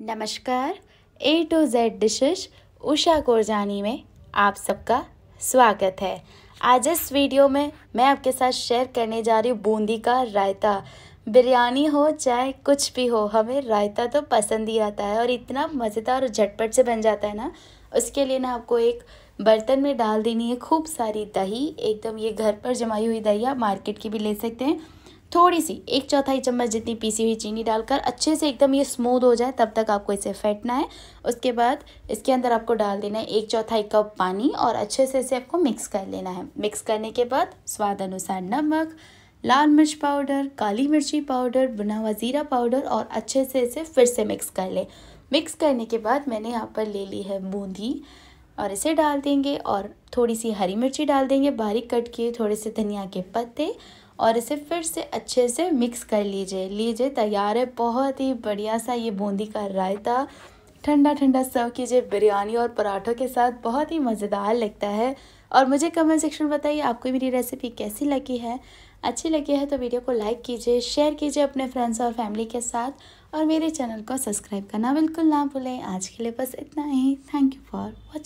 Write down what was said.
नमस्कार A to Z dishes Usha Korjani में आप सबका स्वागत है आज इस वीडियो में मैं आपके साथ शेयर करने जा रही हूँ बूंदी का रायता बिरयानी हो चाहे कुछ भी हो हमें रायता तो पसंद ही आता है और इतना मज़ेदार और झटपट से बन जाता है ना उसके लिए ना आपको एक बर्तन में डाल देनी है खूब सारी दही एकदम ये घर पर जमाई हुई दही आप मार्केट की भी ले सकते हैं थोड़ी सी एक चौथाई चम्मच जितनी पीसी हुई चीनी डालकर अच्छे से एकदम ये स्मूद हो जाए तब तक आपको इसे फेंटना है उसके बाद इसके अंदर आपको डाल देना है एक चौथाई कप पानी और अच्छे से इसे आपको मिक्स कर लेना है मिक्स करने के बाद स्वाद अनुसार नमक लाल मिर्च पाउडर काली मिर्ची पाउडर बुना हुआ ज़ीरा पाउडर और अच्छे से इसे फिर से मिक्स कर लें मिक्स करने के बाद मैंने यहाँ पर ले ली है बूंदी और इसे डाल देंगे और थोड़ी सी हरी मिर्ची डाल देंगे बारीक कट किए थोड़े से धनिया के पत्ते और इसे फिर से अच्छे से मिक्स कर लीजिए लीजिए तैयार है बहुत ही बढ़िया सा ये बूंदी का रायता ठंडा ठंडा सर्व कीजिए बिरयानी और पराठों के साथ बहुत ही मज़ेदार लगता है और मुझे कमेंट सेक्शन में बताइए आपको मेरी रेसिपी कैसी लगी है अच्छी लगी है तो वीडियो को लाइक कीजिए शेयर कीजिए अपने फ्रेंड्स और फैमिली के साथ और मेरे चैनल को सब्सक्राइब करना बिल्कुल ना भूलें आज के लिए बस इतना ही थैंक यू फॉर वॉचिंग